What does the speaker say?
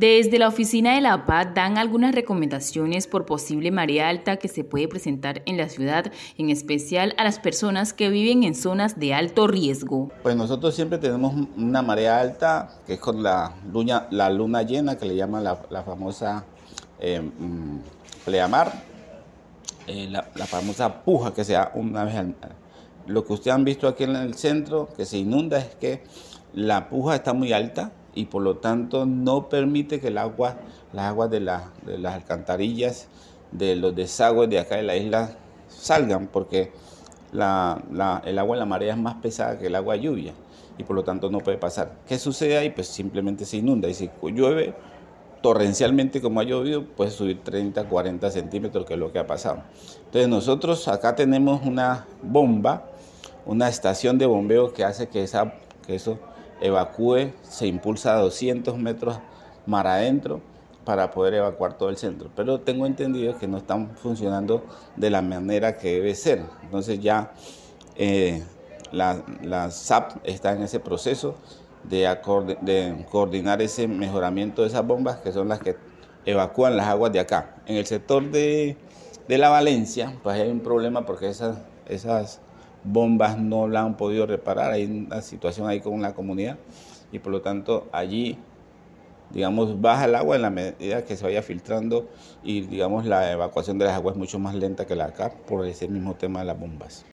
Desde la oficina de la PAD dan algunas recomendaciones por posible marea alta que se puede presentar en la ciudad, en especial a las personas que viven en zonas de alto riesgo. Pues nosotros siempre tenemos una marea alta, que es con la luna, llena, que le llaman la, famosa eh, mm, pleamar, eh, la, famosa puja que se da una vez al Lo que ustedes han visto aquí en el centro, que se inunda, es que la puja está muy alta, y por lo tanto no permite que el agua, las aguas de, las alcantarillas, de los desagües de acá de la isla salgan porque el agua en la marea es más pesada que el agua de lluvia y por lo tanto no puede pasar. ¿Qué sucede ahí? Pues simplemente se inunda y si llueve torrencialmente como ha llovido puede subir 30, 40 centímetros que es lo que ha pasado. Entonces nosotros acá tenemos una bomba, una estación de bombeo que hace que, esa, que eso evacúe, se impulsa a 200 metros mar adentro para poder evacuar todo el centro. Pero tengo entendido que no están funcionando de la manera que debe ser. Entonces ya eh, la, SAP está en ese proceso de, de coordinar ese mejoramiento de esas bombas que son las que evacúan las aguas de acá. En el sector de, de la Valencia, pues hay un problema porque esas, esas bombas no la han podido reparar, hay una situación ahí con la comunidad y por lo tanto allí, digamos, baja el agua en la medida que se vaya filtrando y digamos la evacuación de las aguas es mucho más lenta que la acá por ese mismo tema de las bombas.